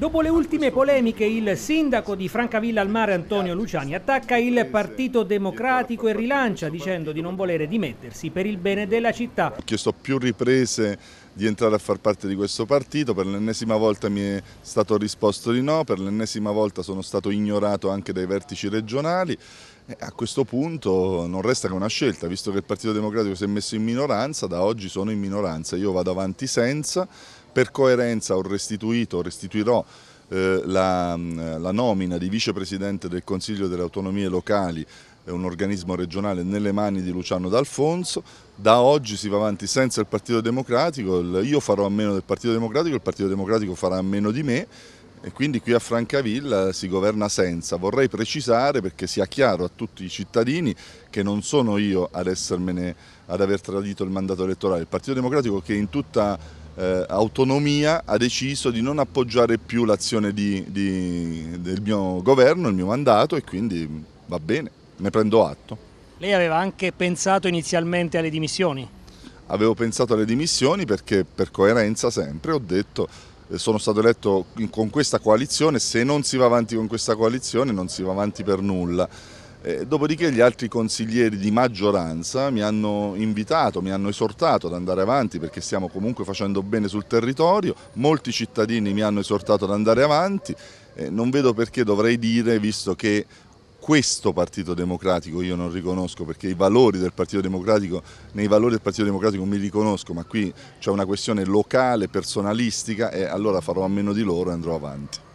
Dopo le ultime polemiche, il sindaco di Francavilla al Mare Antonio Luciani attacca il Partito Democratico e rilancia dicendo di non volere dimettersi per il bene della città. Ho chiesto più riprese di entrare a far parte di questo partito, per l'ennesima volta mi è stato risposto di no, per l'ennesima volta sono stato ignorato anche dai vertici regionali a questo punto non resta che una scelta, visto che il Partito Democratico si è messo in minoranza, da oggi sono in minoranza, io vado avanti senza per coerenza ho restituito, restituirò eh, la, mm, la nomina di vicepresidente del Consiglio delle Autonomie Locali eh, un organismo regionale nelle mani di Luciano D'Alfonso, da oggi si va avanti senza il Partito Democratico, io farò a meno del Partito Democratico, il Partito Democratico farà a meno di me e quindi qui a Francavilla si governa senza. Vorrei precisare perché sia chiaro a tutti i cittadini che non sono io ad, essermene, ad aver tradito il mandato elettorale, il Partito Democratico che in tutta eh, autonomia ha deciso di non appoggiare più l'azione di, di, del mio governo, il mio mandato e quindi va bene, ne prendo atto. Lei aveva anche pensato inizialmente alle dimissioni? Avevo pensato alle dimissioni perché per coerenza sempre ho detto eh, sono stato eletto con questa coalizione, se non si va avanti con questa coalizione non si va avanti per nulla. Eh, dopodiché gli altri consiglieri di maggioranza mi hanno invitato, mi hanno esortato ad andare avanti perché stiamo comunque facendo bene sul territorio, molti cittadini mi hanno esortato ad andare avanti, eh, non vedo perché dovrei dire visto che questo Partito Democratico io non riconosco perché i valori del Partito Democratico, nei valori del Partito Democratico mi riconosco, ma qui c'è una questione locale, personalistica e allora farò a meno di loro e andrò avanti.